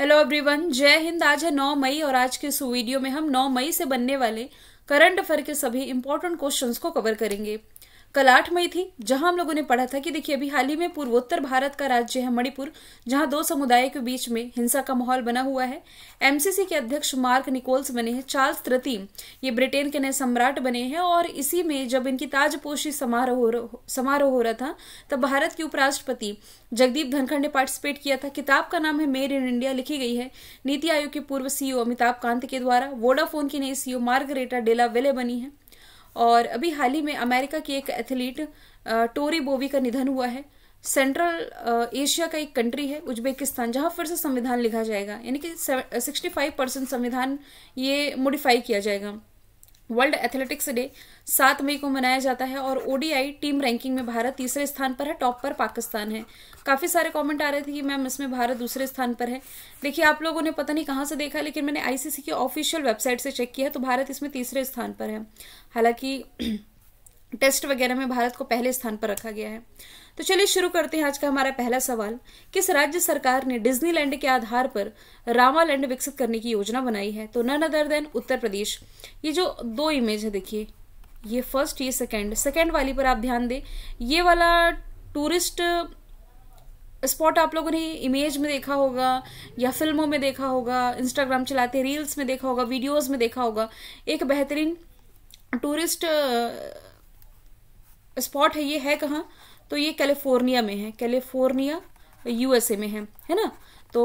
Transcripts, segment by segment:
hello everyone जय हिंद आज है 9 मई और आज के इस वीडियो में हम 9 मई से बनने वाले करंट अफेयर के सभी इंपॉर्टेंट क्वेश्चंस को कवर करेंगे कल आठ मई थी जहां हम लोगों ने पढ़ा था कि देखिए अभी हाल ही में पूर्वोत्तर भारत का राज्य है मणिपुर जहां दो समुदायों के बीच में हिंसा का माहौल बना हुआ है एमसीसी के अध्यक्ष मार्क निकोल्स बने हैं चार्ल्स तृतीय ये ब्रिटेन के नए सम्राट बने हैं और इसी में जब इनकी ताजपोशी समारोह समारोह हो रहा था तब भारत के उपराष्ट्रपति जगदीप धनखड़ ने पार्टिसिपेट किया था किताब का नाम है मेड इन इंडिया लिखी गई है नीति आयोग के पूर्व सीईओ e अमिताभ कांत के द्वारा वोडाफोन की नई सीईओ मार्गरेटा डेला वेले बनी है और अभी हाल ही में अमेरिका की एक एथलीट टोरी बोवी का निधन हुआ है सेंट्रल एशिया का एक कंट्री है उज्बेकिस्तान जहाँ फिर से संविधान लिखा जाएगा यानी कि सिक्सटी फाइव परसेंट संविधान ये मोडिफाई किया जाएगा वर्ल्ड एथलेटिक्स डे सात मई को मनाया जाता है और ओडीआई टीम रैंकिंग में भारत तीसरे स्थान पर है टॉप पर पाकिस्तान है काफ़ी सारे कमेंट आ रहे थे कि मैम इसमें भारत दूसरे स्थान पर है देखिए आप लोगों ने पता नहीं कहाँ से देखा लेकिन मैंने आईसीसी की ऑफिशियल वेबसाइट से चेक किया है तो भारत इसमें तीसरे स्थान पर है हालांकि टेस्ट वगैरह में भारत को पहले स्थान पर रखा गया है तो चलिए शुरू करते हैं आज का हमारा पहला सवाल किस राज्य सरकार ने डिज्नीलैंड के आधार पर रामालैंड विकसित करने की योजना बनाई है तो none other than Uttar Pradesh ये जो दो इमेज है देखिए ये फर्स्ट ये सेकेंड सेकेंड वाली पर आप ध्यान दें ये वाला टूरिस्ट स्पॉट आप लोगों ने इमेज में देखा होगा या फिल्मों में देखा होगा इंस्टाग्राम चलाते रील्स में देखा होगा वीडियोज में देखा होगा एक बेहतरीन टूरिस्ट स्पॉट है ये है कहाँ तो ये कैलिफोर्निया में है कैलिफोर्निया यूएसए में है है ना तो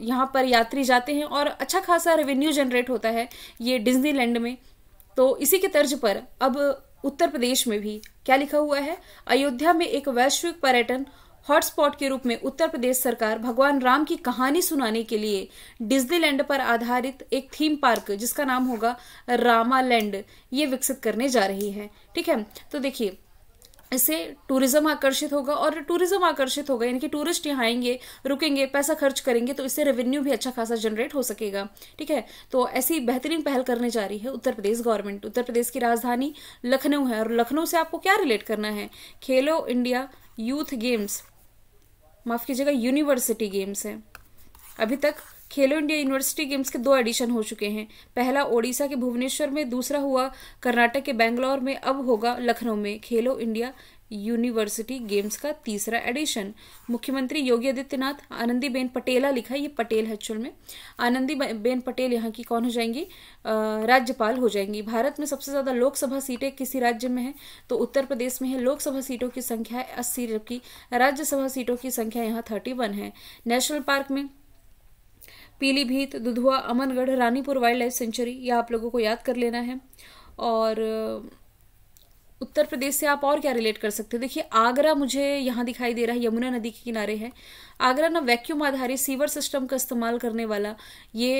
यहाँ पर यात्री जाते हैं और अच्छा खासा रेवेन्यू जनरेट होता है ये डिज्नीलैंड में तो इसी के तर्ज पर अब उत्तर प्रदेश में भी क्या लिखा हुआ है अयोध्या में एक वैश्विक पर्यटन हॉटस्पॉट के रूप में उत्तर प्रदेश सरकार भगवान राम की कहानी सुनाने के लिए डिज्नीलैंड पर आधारित एक थीम पार्क जिसका नाम होगा रामालैंड ये विकसित करने जा रही है ठीक है तो देखिए इससे टूरिज्म आकर्षित होगा और टूरिज्म आकर्षित होगा यानी कि टूरिस्ट यहाँ आएंगे रुकेंगे पैसा खर्च करेंगे तो इससे रेवेन्यू भी अच्छा खासा जनरेट हो सकेगा ठीक है तो ऐसी बेहतरीन पहल करने जा रही है उत्तर प्रदेश गवर्नमेंट उत्तर प्रदेश की राजधानी लखनऊ है और लखनऊ से आपको क्या रिलेट करना है खेलो इंडिया यूथ गेम्स माफ कीजिएगा यूनिवर्सिटी गेम्स है अभी तक खेलो इंडिया यूनिवर्सिटी गेम्स के दो एडिशन हो चुके हैं पहला ओडिशा के भुवनेश्वर में दूसरा हुआ कर्नाटक के बेंगलोर में अब होगा लखनऊ में खेलो इंडिया यूनिवर्सिटी गेम्स का तीसरा एडिशन मुख्यमंत्री योगी आदित्यनाथ आनंदीबेन पटेला लिखा ये पटेल है एक्चुअल में आनंदी बेन पटेल यहाँ की कौन हो जाएंगी राज्यपाल हो जाएंगी भारत में सबसे ज़्यादा लोकसभा सीटें किसी राज्य में है तो उत्तर प्रदेश में है लोकसभा सीटों की संख्या अस्सी जबकि राज्यसभा सीटों की संख्या यहाँ थर्टी वन है नेशनल पार्क में Pilibhit Dudhwa Amangarh Ranipur wild life sanctuary यह आप लोगों को याद कर लेना है और उत्तर प्रदेश से आप और क्या रिलेट कर सकते हो देखिए आगरा मुझे यहाँ दिखाई दे रहा है यमुना नदी के किनारे है आगरा ना वैक्यूम आधारित सीवर सिस्टम का इस्तेमाल करने वाला ये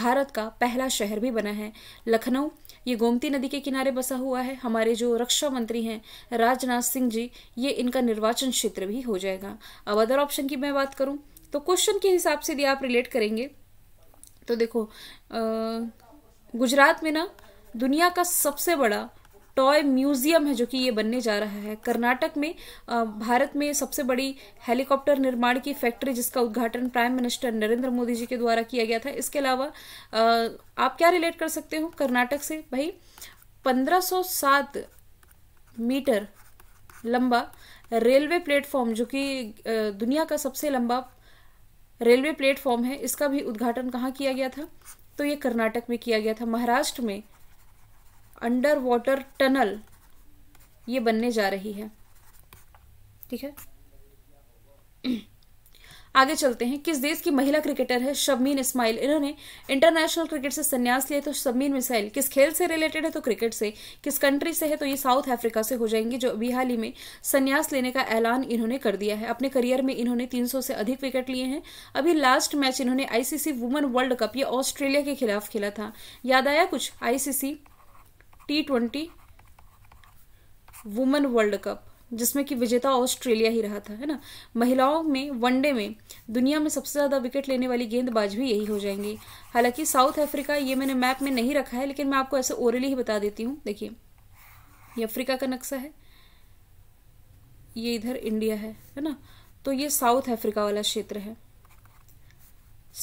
भारत का पहला शहर भी बना है लखनऊ ये गोमती नदी के किनारे बसा हुआ है हमारे जो रक्षा मंत्री हैं राजनाथ सिंह जी ये इनका निर्वाचन क्षेत्र भी हो जाएगा अब अदर ऑप्शन की मैं बात करूँ तो क्वेश्चन के हिसाब से यदि आप रिलेट करेंगे तो देखो गुजरात में ना दुनिया का सबसे बड़ा टॉय म्यूजियम है जो कि ये बनने जा रहा है कर्नाटक में भारत में सबसे बड़ी हेलीकॉप्टर निर्माण की फैक्ट्री जिसका उद्घाटन प्राइम मिनिस्टर नरेंद्र मोदी जी के द्वारा किया गया था इसके अलावा आप क्या रिलेट कर सकते हो कर्नाटक से भाई 1507 मीटर लंबा रेलवे प्लेटफॉर्म जो कि दुनिया का सबसे लंबा रेलवे प्लेटफॉर्म है इसका भी उद्घाटन कहाँ किया गया था तो ये कर्नाटक में किया गया था महाराष्ट्र में अंडर वाटर टनल ये बनने जा रही है ठीक है आगे चलते हैं किस देश की महिला क्रिकेटर है शबमीन इस्माइल इन्होंने इंटरनेशनल क्रिकेट से संन्यास लिया तो शबमीन मिसाइल किस खेल से रिलेटेड है तो क्रिकेट से किस कंट्री से है तो ये साउथ अफ्रीका से हो जाएंगे जो अभी हाल ही में संन्यास लेने का ऐलान इन्होंने कर दिया है अपने करियर में इन्होंने तीन से अधिक विकेट लिए हैं अभी लास्ट मैच इन्होंने आईसीसी वुमेन वर्ल्ड कप ये ऑस्ट्रेलिया के खिलाफ खेला था याद आया कुछ ICC T twenty women world cup जिसमें कि विजेता ऑस्ट्रेलिया ही रहा था है ना महिलाओं में वनडे में दुनिया में सबसे ज़्यादा विकेट लेने वाली गेंदबाज भी यही हो जाएंगी हालांकि साउथ अफ्रीका ये मैंने मैप में नहीं रखा है लेकिन मैं आपको ऐसे ओरली ही बता देती हूँ देखिए ये अफ्रीका का नक्शा है ये इधर इंडिया है है ना तो ये साउथ अफ्रीका वाला क्षेत्र है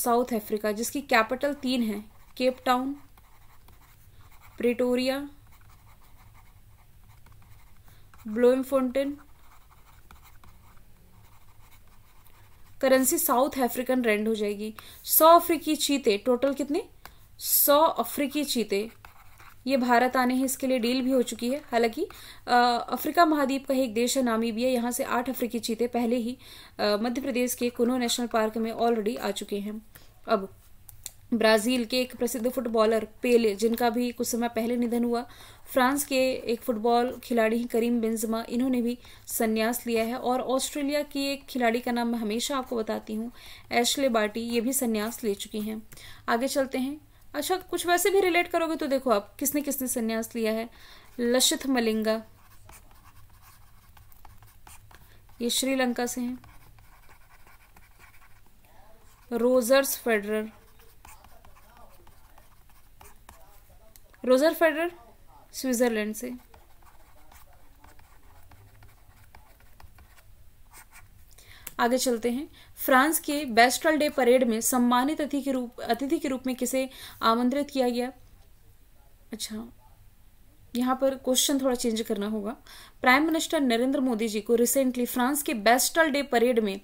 साउथ अफ्रीका जिसकी कैपिटल तीन है Cape Town Pretoria Bloemfontein currency South African rand हो जाएगी सौ अफ्रीकी चीते टोटल कितने सौ अफ्रीकी चीते ये भारत आने हैं इसके लिए डील भी हो चुकी है हालांकि अफ्रीका महाद्वीप का ही एक देश है नामीबिया यहां से आठ अफ्रीकी चीते पहले ही मध्य प्रदेश के कुनो नेशनल पार्क में ऑलरेडी आ चुके हैं अब ब्राजील के एक प्रसिद्ध फुटबॉलर पेले जिनका भी कुछ समय पहले निधन हुआ फ्रांस के एक फुटबॉल खिलाड़ी करीम बेंजमा इन्होंने भी संन्यास लिया है और ऑस्ट्रेलिया की एक खिलाड़ी का नाम मैं हमेशा आपको बताती हूँ एशले बाटी ये भी संन्यास ले चुकी हैं आगे चलते हैं अच्छा कुछ वैसे भी रिलेट करोगे तो देखो आप किसने किसने संन्यास लिया है लशित मलिंगा ये श्रीलंका से हैं Rogers Federer Roger Federer Switzerland से आगे चलते हैं फ्रांस के बेस्ट्रल डे परेड में सम्मानित अतिथि के रूप अतिथि के रूप में किसे आमंत्रित किया गया अच्छा यहाँ पर क्वेश्चन थोड़ा चेंज करना होगा प्राइम मिनिस्टर नरेंद्र मोदी जी को रिसेंटली फ्रांस के बेस्टल डे परेड में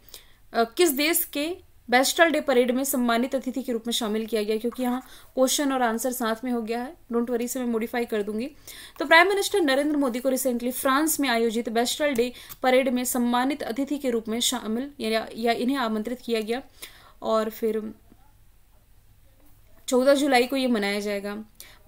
किस देश के बेस्टल डे परेड में सम्मानित अतिथि के रूप में शामिल किया गया क्योंकि यहाँ क्वेश्चन और आंसर साथ में हो गया है डोंट वरी से मैं मॉडिफाई कर दूंगी तो प्राइम मिनिस्टर नरेंद्र मोदी को रिसेंटली फ्रांस में आयोजित बेस्टल डे परेड में सम्मानित अतिथि के रूप में शामिल या, या इन्हें आमंत्रित किया गया और फिर चौदह जुलाई को ये मनाया जाएगा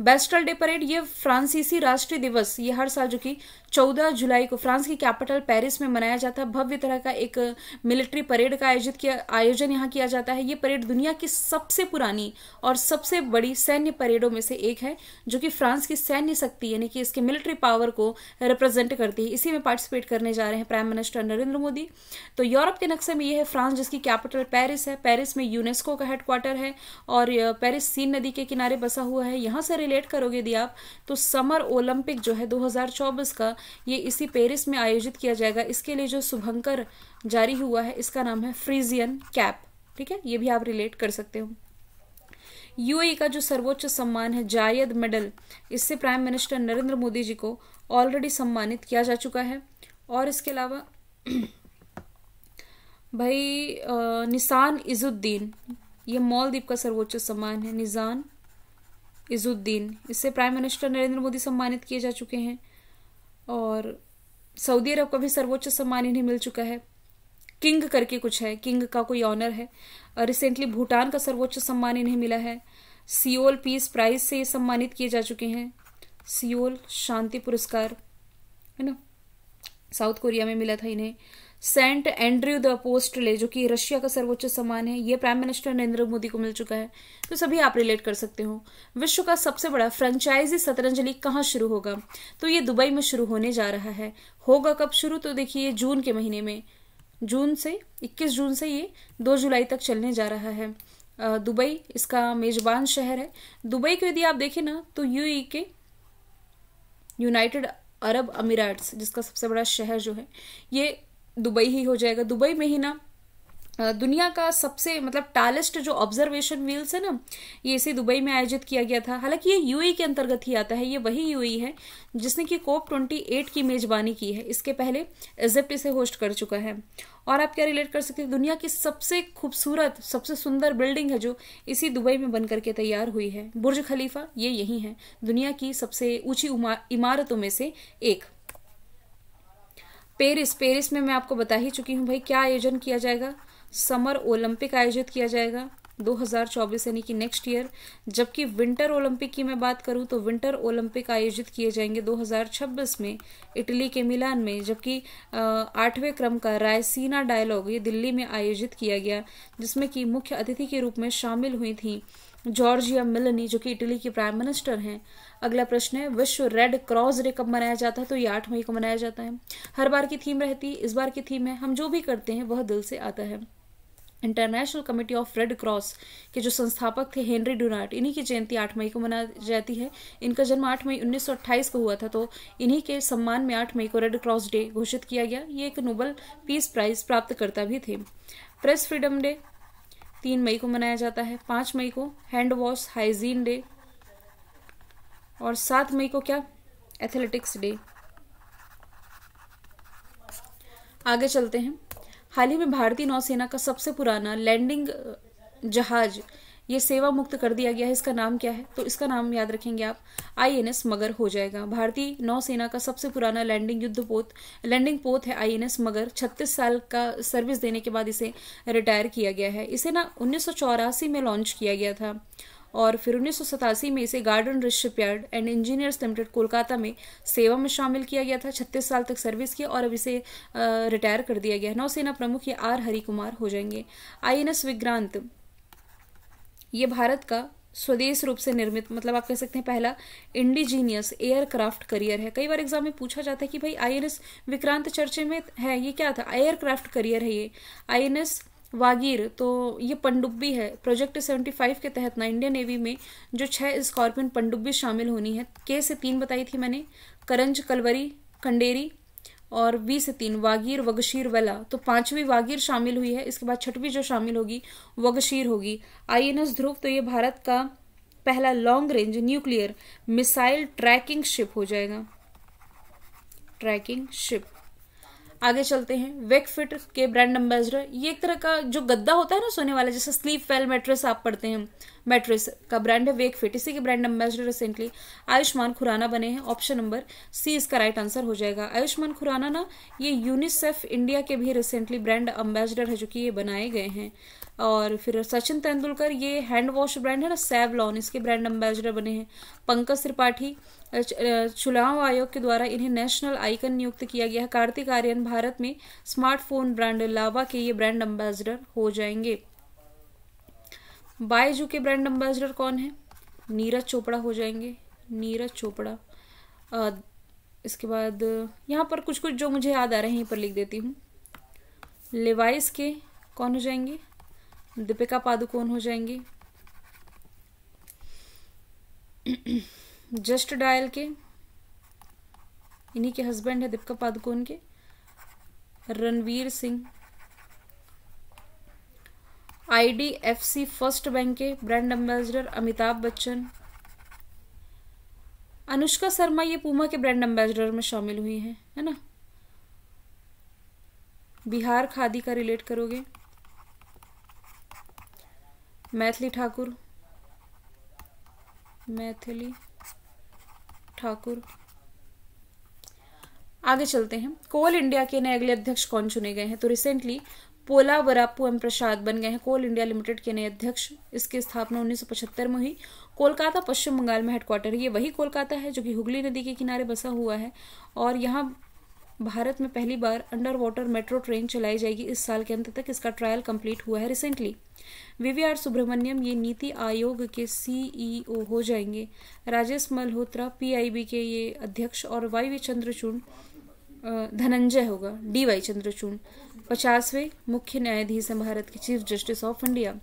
बेस्टल डे परेड ये फ्रांसीसी राष्ट्रीय दिवस ये हर साल जो कि 14 जुलाई को फ्रांस की कैपिटल पेरिस में मनाया जाता है भव्य तरह का एक मिलिट्री परेड का आयोजित किया आयोजन यहाँ किया जाता है ये परेड दुनिया की सबसे पुरानी और सबसे बड़ी सैन्य परेडों में से एक है जो कि फ्रांस की सैन्य शक्ति यानी कि इसके मिलिट्री पावर को रिप्रेजेंट करती है इसी में पार्टिसिपेट करने जा रहे हैं प्राइम मिनिस्टर नरेंद्र मोदी तो यूरोप के नक्शे में यह है फ्रांस जिसकी कैपिटल पेरिस है पेरिस में यूनेस्को का हेडक्वार्टर है और पेरिस सीन नदी के किनारे बसा हुआ है यहाँ से रिलेट करोगे यदि आप तो समर ओलंपिक जो है 2024 का ये इसी पेरिस में आयोजित किया जाएगा इसके लिए जो शुभंकर जारी हुआ है इसका नाम है फ्रीजियन कैप ठीक है ये भी आप रिलेट कर सकते हो यूएई e का जो सर्वोच्च सम्मान है जायद मेडल इससे प्राइम मिनिस्टर नरेंद्र मोदी जी को ऑलरेडी सम्मानित किया जा चुका है और इसके अलावा भाई निशान इजुद्दीन ये मॉलदीप का सर्वोच्च सम्मान है निजान इज़ुद्दीन इससे प्राइम मिनिस्टर नरेंद्र मोदी सम्मानित किए जा चुके हैं और सऊदी अरब का भी सर्वोच्च सम्मान इन्हें मिल चुका है किंग करके कुछ है किंग का कोई ऑनर है रिसेंटली भूटान का सर्वोच्च सम्मान इन्हें मिला है सियोल पीस प्राइज से ये सम्मानित किए जा चुके हैं सियोल शांति पुरस्कार है ना साउथ कोरिया में मिला था इन्हें सेंट एंड्रयू द अपोस्टले जो कि रशिया का सर्वोच्च सम्मान है ये प्राइम मिनिस्टर नरेंद्र मोदी को मिल चुका है तो सभी आप रिलेट कर सकते हो विश्व का सबसे बड़ा फ्रेंचाइजी शतरंजलि कहाँ शुरू होगा तो ये दुबई में शुरू होने जा रहा है होगा कब शुरू तो देखिए जून के महीने में जून से 21 जून से ये 2 जुलाई तक चलने जा रहा है दुबई इसका मेजबान शहर है दुबई को यदि आप देखें ना तो यू e के यूनाइटेड अरब अमीराट्स जिसका सबसे बड़ा शहर जो है ये दुबई ही हो जाएगा दुबई में ही ना दुनिया का सबसे मतलब टालेस्ट जो ऑब्जर्वेशन व्हील्स है ना ये इसे दुबई में आयोजित किया गया था हालांकि ये यूई के अंतर्गत ही आता है ये वही यूई है जिसने कि कोप 28 की मेजबानी की है इसके पहले इजिप्ट इसे होस्ट कर चुका है और आप क्या रिलेट कर सकते हैं दुनिया की सबसे खूबसूरत सबसे सुंदर बिल्डिंग है जो इसी दुबई में बनकर के तैयार हुई है बुर्ज खलीफा ये यही है दुनिया की सबसे ऊंची इमारतों में से एक पेरिस पेरिस में मैं आपको बता ही चुकी हूँ भाई क्या आयोजन किया जाएगा समर ओलंपिक आयोजित किया जाएगा 2024 यानी कि नेक्स्ट ईयर जबकि विंटर ओलंपिक की मैं बात करूं तो विंटर ओलंपिक आयोजित किए जाएंगे 2026 में इटली के मिलान में जबकि आठवें क्रम का रायसीना डायलॉग ये दिल्ली में आयोजित किया गया जिसमें कि मुख्य अतिथि के रूप में शामिल हुई थी जॉर्जिया मिलनी जो कि इटली की प्राइम मिनिस्टर हैं अगला प्रश्न है विश्व रेड क्रॉस डे कब मनाया जाता है तो ये आठ मई को मनाया जाता है हर बार की थीम रहती है इस बार की थीम है हम जो भी करते हैं वह दिल से आता है International Committee of Red Cross के जो संस्थापक थे हेनरी डोनाट इन्हीं की जयंती 8 मई को मनाई जाती है इनका जन्म 8 मई 1928 को हुआ था तो इन्हीं के सम्मान में 8 मई को रेड क्रॉस डे घोषित किया गया ये एक नोबल पीस प्राइज प्राप्तकर्ता भी थे प्रेस फ्रीडम डे तीन मई को मनाया जाता है पांच मई को हैंड वॉश हाइजीन डे और सात मई को क्या एथलेटिक्स डे आगे चलते हैं हाल ही में भारतीय नौसेना का सबसे पुराना लैंडिंग जहाज ये सेवा मुक्त कर दिया गया है इसका नाम क्या है तो इसका नाम याद रखेंगे आप आईएनएस मगर हो जाएगा भारतीय नौसेना का सबसे पुराना लैंडिंग युद्ध पोत लैंडिंग पोत है आईएनएस मगर 36 साल का सर्विस देने के बाद इसे रिटायर किया गया है इसे ना उन्नीस में लॉन्च किया गया था और फिर उन्नीस में इसे Garden Reach Ship Yard and Engineers Limited Kolkata में सेवा में शामिल किया गया था छत्तीस साल तक सर्विस की और अब इसे रिटायर कर दिया गया नौसेना प्रमुख ये आर हरि कुमार हो जाएंगे आई एन विक्रांत ये भारत का स्वदेश रूप से निर्मित मतलब आप कह सकते हैं पहला इंडिजीनियस एयरक्राफ्ट करियर है कई बार एग्जाम में पूछा जाता है कि भाई आई विक्रांत चर्चे में है ये क्या था एयरक्राफ्ट करियर है ये आई वागीर तो ये पनडुब्बी है प्रोजेक्ट 75 के तहत ना इंडियन नेवी में जो छह स्कॉर्पियन पनडुब्बी शामिल होनी है के से तीन बताई थी मैंने करंज कलवरी खंडेरी और बी से तीन वागीर वगशीर वला तो पांचवी वागीर शामिल हुई है इसके बाद छठवीं जो शामिल होगी वगशीर होगी एस ध्रुव तो ये भारत का पहला long range nuclear missile tracking ship हो जाएगा ट्रैकिंग शिप आगे चलते हैं वेक फिट के ब्रांड एम्बेसडर ये एक तरह का जो गद्दा होता है ना सोने वाला जैसे स्लीप वेल मेट्रेस आप पढ़ते हैं मेट्रेस का ब्रांड है वेक फिट इसी के brand ambassador recently Ayushmann Khurrana बने हैं ऑप्शन नंबर सी इसका राइट आंसर हो जाएगा आयुष्मान खुराना ना ये यूनिसेफ इंडिया के भी रिसेंटली ब्रांड एम्बेसडर है जो कि ये बनाए गए हैं और फिर सचिन तेंदुलकर ये हैंड वॉश ब्रांड है ना सैवलॉन इसके ब्रांड एम्बेसडर बने हैं पंकज त्रिपाठी चुनाव आयोग के द्वारा इन्हें नेशनल आइकन नियुक्त किया गया है कार्तिक आर्यन भारत में स्मार्टफोन ब्रांड लावा के ये ब्रांड एम्बेसडर हो जाएंगे बायजू के ब्रांड एम्बेसडर कौन है नीरज चोपड़ा हो जाएंगे नीरज चोपड़ा आ, इसके बाद यहाँ पर कुछ कुछ जो मुझे याद आ रहे हैं यहीं पर लिख देती हूँ लेवाइस के कौन हो जाएंगे दीपिका पादुकोण हो जाएंगे जस्ट डायल के इन्हीं के हस्बैंड है दीपिका पादुकोण के Ranveer Singh IDFC First Bank के ब्रांड एम्बेसडर अमिताभ बच्चन अनुष्का शर्मा ये पूमा के ब्रांड एम्बेसडर में शामिल हुई हैं है ना बिहार खादी का रिलेट करोगे मैथिली ठाकुर मैथिली ठाकुर आगे चलते हैं कोल इंडिया के नए अगले अध्यक्ष कौन चुने गए हैं तो रिसेंटली पोला बरापू एम प्रसाद बन गए हैं कोल इंडिया लिमिटेड के नए अध्यक्ष इसकी स्थापना 1975 में हुई कोलकाता पश्चिम बंगाल में हेडक्वार्टर ये वही कोलकाता है जो कि हुगली नदी के किनारे बसा हुआ है और यहाँ भारत में पहली बार अंडर वाटर मेट्रो ट्रेन चलाई जाएगी इस साल के अंत तक इसका ट्रायल कंप्लीट हुआ है रिसेंटली वीवीआर सुब्रमण्यम ये नीति आयोग के सीईओ e हो जाएंगे राजेश मल्होत्रा पीआईबी के ये अध्यक्ष और वाई वी चंद्रचूड़ धनंजय होगा डी वाई चंद्रचूड़ पचासवें मुख्य न्यायाधीश हैं भारत के Chief Justice of India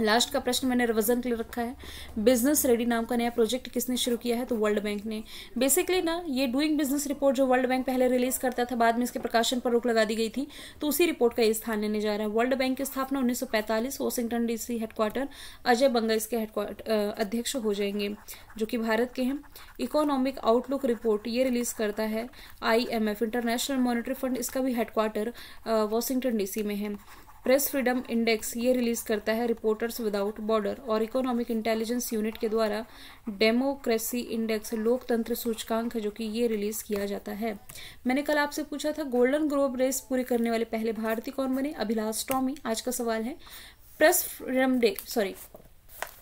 last का प्रश्न मैंने रिवर्जन के लिए रखा है बिजनेस रेडी नाम का नया प्रोजेक्ट किसने शुरू किया है तो वर्ल्ड बैंक ने बेसिकली ना ये डूइंग बिजनेस रिपोर्ट जो वर्ल्ड बैंक पहले रिलीज करता था बाद में इसके प्रकाशन पर रोक लगा दी गई थी तो उसी रिपोर्ट का ये स्थान लेने जा रहा है वर्ल्ड बैंक की स्थापना उन्नीस Washington DC headquarter Ajay Banga इसके हेडक्वार्टर अध्यक्ष हो जाएंगे जो कि भारत के हैं इकोनॉमिक आउटलुक रिपोर्ट ये रिलीज करता है आई इंटरनेशनल मॉनिटरी फंड इसका भी हेडक्वार्टर वॉशिंगटन डीसी में है प्रेस फ्रीडम इंडेक्स ये रिलीज करता है रिपोर्टर्स विदाउट बॉर्डर और इकोनॉमिक इंटेलिजेंस यूनिट के द्वारा डेमोक्रेसी इंडेक्स लोकतंत्र सूचकांक है जो कि ये रिलीज किया जाता है मैंने कल आपसे पूछा था गोल्डन ग्लोब रेस पूरी करने वाले पहले भारतीय कौन बने अभिलाष टॉमी आज का सवाल है प्रेस फ्रीडम डे सॉरी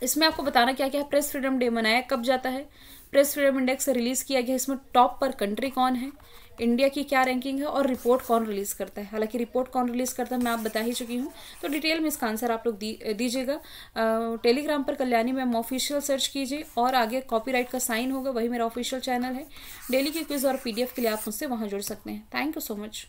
इसमें आपको बताना क्या क्या है प्रेस फ्रीडम डे मनाया कब जाता है प्रेस फ्रीडम इंडेक्स रिलीज किया गया इसमें टॉप पर कंट्री कौन है इंडिया की क्या रैंकिंग है और रिपोर्ट कौन रिलीज़ करता है हालांकि रिपोर्ट कौन रिलीज़ करता है मैं आप बता ही चुकी हूँ तो डिटेल में इसका आंसर आप लोग दी, दीजिएगा टेलीग्राम पर कल्याणी मैम ऑफिशियल सर्च कीजिए और आगे कॉपीराइट का साइन होगा वही मेरा ऑफिशियल चैनल है डेली के क्विज और पीडीएफ के लिए आप मुझसे वहाँ जुड़ सकते हैं थैंक यू सो मच